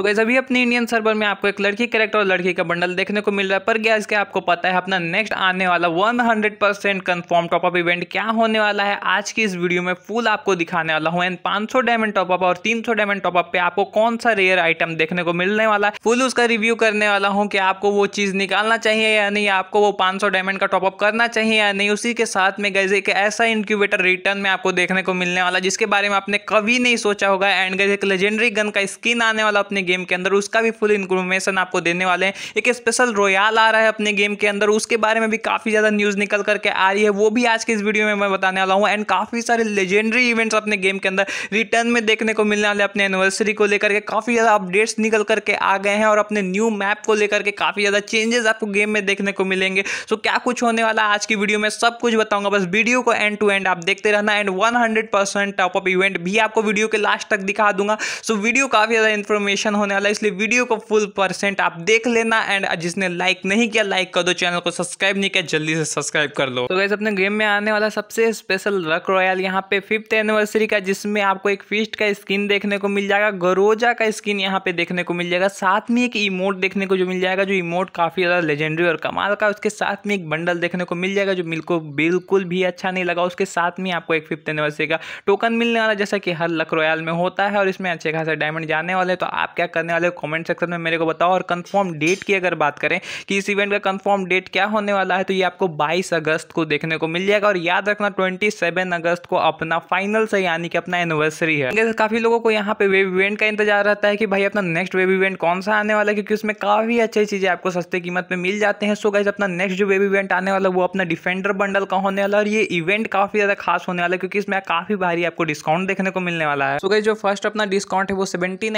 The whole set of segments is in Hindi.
तो गैस अभी अपने इंडियन सर्वर में आपको एक लड़की कैरेक्टर और लड़की का बंडल देखने को मिल रहा है पर गैस के आपको पता है अपना नेक्स्ट आने वाला 100 परसेंट कन्फर्म टॉपअप इवेंट क्या होने वाला है आज की इस वीडियो में फुल आपको दिखाने वाला हूँ एंड पांच डायमंड टॉपअप और 300 डायमंड टॉपअप पे आपको कौन सा रेयर आइटम देखने को मिलने वाला है फुल उसका रिव्यू करने वाला हूँ कि आपको वो चीज़ निकालना चाहिए या नहीं आपको वो पांच डायमंड का टॉपअप करना चाहिए या नहीं उसी के साथ में गैस एक ऐसा इंक्यूबेटर रिटर्न में आपको देखने को मिलने वाला जिसके बारे में आपने कभी नहीं सोचा होगा एंड गैस एक लेजेंडरी गन का स्किन आने वाला अपने गेम के अंदर उसका भी फुल इन्फॉर्मेशन आपको देने वाले हैं एक स्पेशल रोयाल आ रहा है अपने गेम के अंदर उसके बारे में भी काफ़ी ज़्यादा न्यूज़ निकल करके आ रही है वो भी आज के इस वीडियो में मैं बताने वाला हूँ एंड काफ़ी सारे लेजेंडरी इवेंट्स अपने गेम के अंदर रिटर्न में देखने को मिलने वाले अपने एनिवर्सरी को लेकर के काफ़ी ज़्यादा अपडेट्स निकल करके आ गए हैं और अपने न्यू मैप को लेकर के काफ़ी ज़्यादा चेंजेस आपको गेम में देखने को मिलेंगे सो क्या कुछ होने वाला आज की वीडियो में सब कुछ बताऊँगा बस वीडियो को एंड टू एंड आप देखते रहना and one percent top up event भी आपको वीडियो के लास्ट तक दिखा दूंगा सो वीडियो काफ़ी ज़्यादा इन्फॉर्मेशन होने वाला है इसलिए वीडियो को फुल परसेंट आप देख लेना एंड जिसने लाइक नहीं किया लाइक कर दो चैनल को सब्सक्राइब नहीं किया जल्दी से सब्सक्राइब कर लो तो वैसे अपने गेम में आने वाला सबसे स्पेशल रक रॉयल यहाँ पे फिफ्थ एनिवर्सरी का जिसमें आपको एक फिस्ट का स्किन देखने को मिल जाएगा गरोजा का स्किन यहाँ पे देखने को मिल जाएगा साथ में एक इमोट देखने को जो मिल जाएगा जो इमोट काफी ज्यादा लेजेंडरी और कमाल का उसके साथ में एक बंडल देखने को मिल जाएगा जो मिल बिल्कुल भी अच्छा नहीं लगा उसके साथ में आपको एक फिफ्थ एनिवर्सरी का टोकन मिलने वाला जैसा कि हर लक रॉयल में होता है और इसमें अच्छे खासे डायमंड जाने वाले तो आपके क्या करने वाले हो कमेंट सेक्शन में मेरे को बताओ और कंफर्म डेट की अगर बात करें कि इस इवेंट का कंफर्म डेट क्या होने वाला है तो ये आपको 22 अगस्त को देखने को मिल जाएगा और याद रखना 27 अगस्त को अपना फाइनल से यानी कि अपना एनिवर्सरी है काफ़ी लोगों को यहाँ पे वेब इवेंट का इंतजार रहता है कि भाई अपना नेक्स्ट वेब इवेंट कौन सा आने वाला है क्योंकि उसमें काफ़ी अच्छी चीज़ें आपको सस्ते कीमत में मिल जाते हैं सो गाइज अपना नेक्स्ट जो वेब इवेंट आने वाला वो अपना डिफेंडर बंडल का होने वाला और ये इवेंट काफ़ी ज़्यादा खास होने वाला है क्योंकि इसमें काफ़ी भारी आपको डिस्काउंट देखने को मिलने वाला है सो गाइज जो फर्स्ट अपना डिस्काउंट है वो सेवेंटी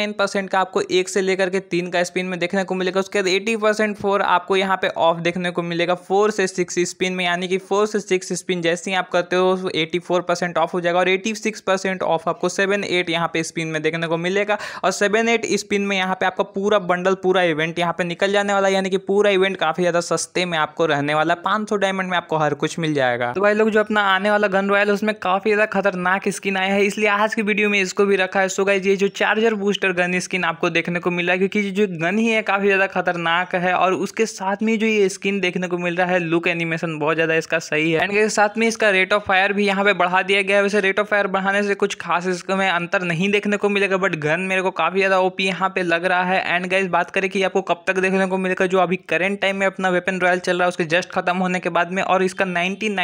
का आपको एक से लेकर के तीन का स्पिन में देखने को मिलेगा उसके बाद एटी परसेंट फोर आपको यहाँ पे ऑफ देखने को मिलेगा फोर से सिक्स स्पिन में यानी कि फोर से सिक्स स्पिन जैसे ही आप करते हो एटी फोर परसेंट ऑफ हो जाएगा और एटी सिक्स परसेंट ऑफ आपको सेवन एट यहाँ पे स्पिन में देखने को मिलेगा और सेवन एट स्पिन में यहाँ पे आपका पूरा बंडल पूरा इवेंट यहाँ पे निकल जाने वाला यानी कि पूरा इवेंट काफ़ी ज़्यादा सस्ते में आपको रहने वाला पाँच सौ डायमंड में आपको हर कुछ मिल जाएगा तो भाई लोग जो अपना आने वाला गन रॉयल उसमें काफ़ी ज़्यादा खतरनाक स्किन आया है इसलिए आज की वीडियो में इसको भी रखा है सो ये जो चार्जर बूस्टर गन स्किन आपको आपको देखने को मिला है क्योंकि जो गन ही है काफ़ी ज़्यादा खतरनाक है और उसके साथ में जो ये स्किन देखने को मिल रहा है लुक एनिमेशन बहुत ज़्यादा इसका सही है एंड के साथ में इसका रेट ऑफ फायर भी यहाँ पे बढ़ा दिया गया है वैसे रेट ऑफ फायर बढ़ाने से कुछ खास इसको में अंतर नहीं देखने को मिलेगा बट गन मेरे को काफ़ी ज़्यादा ओपी यहाँ पे लग रहा है एंड गाइज बात करें कि आपको कब तक देखने को मिलेगा जो अभी करेंट टाइम में अपना वेपन रॉयल चल रहा है उसके जस्ट खत्म होने के बाद में और इसका नाइन्टी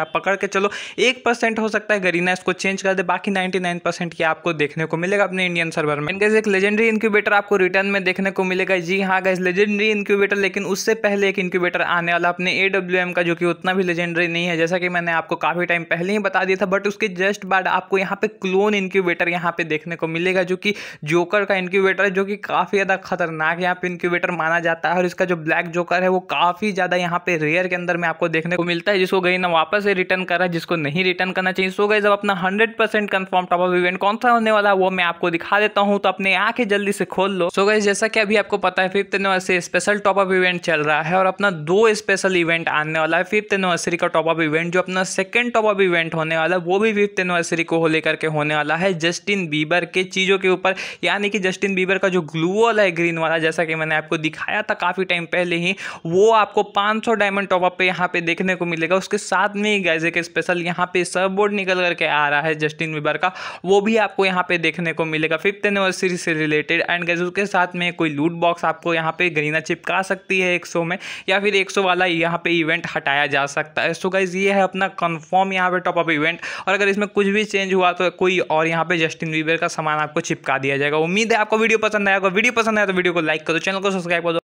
आप पकड़ के चलो एक हो सकता है गरीना इसको चेंज कर दे बाकी 99% ये आपको देखने को मिलेगा अपने इंडियन सर्वर में एंड गाइज एक लेजेंडरी इंक्यूबेटर आपको रिटर्न में देखने को मिलेगा जी हाँ गाइज लेजेंडरी इनक्यूबेटर लेकिन उससे पहले एक इंक्यूबेटर आने वाला अपने ए का जो कि उतना भी लेजेंडरी नहीं है जैसा कि मैंने आपको काफ़ी टाइम पहले ही बता दिया था बट उसके जस्ट बाद आपको यहाँ पे क्लोन इंक्यूबेटर यहाँ पे देखने को मिलेगा जो कि जोकर का इंक्यूबेटर है जो कि काफ़ी ज़्यादा खतरनाक यहाँ पे इंक्यूबेटर माना जाता है और इसका जो ब्लैक जोकर है वो काफ़ी ज़्यादा यहाँ पे रेयर के अंदर में आपको देखने को मिलता है जिसको गई ना वापस से रिटर्न करा जिसको नहीं रिटर्न करना चाहिए सो गई जब अपना hundred percent confirm top off event कौन सा होने वाला है वो मैं आपको दिखा देता हूँ तो अपने आँखें जल्दी जल्दी से खोल लो सो गई जैसा कि अभी आपको पता है fifth anniversary special top up event चल रहा है और अपना दो स्पेशल इवेंट आने वाला है फिफ्थ एनिवर्सरी का टॉपअप इवेंट जो अपना सेकंड टॉपअप इवेंट होने वाला है वो भी फिफ्थ एनिवर्सरी को लेकर के होने वाला है जस्टिन बीबर के चीज़ों के ऊपर यानी कि जस्टिन बीबर का जो ग्लू वॉल है ग्रीन वाला जैसा कि मैंने आपको दिखाया था काफ़ी टाइम पहले ही वो आपको 500 डायमंड टॉपअप पे यहाँ पे देखने को मिलेगा उसके साथ में ही गैजे के स्पेशल यहाँ पे सब बोर्ड निकल करके आ रहा है जस्टिन बीबर का वो भी आपको यहाँ पे देखने को मिलेगा फिफ्थ एनिवर्सरी से रिलेटेड हंड्रेड एंड गैज उसके साथ में कोई लूट बॉक्स आपको यहाँ पे गरीना चिपका सकती है एक सौ में या फिर एक सौ वाला यहाँ पे इवेंट हटाया जा सकता है सो गाइज ये है अपना कन्फर्म यहाँ पे अप इवेंट और अगर इसमें कुछ भी चेंज हुआ तो कोई और यहाँ पे जस्टिन वीबर का सामान आपको चिपका दिया जाएगा उम्मीद है आपको वीडियो पसंद आएगा वीडियो पसंद आया तो वीडियो को लाइक करो चैनल को सब्सक्राइब करो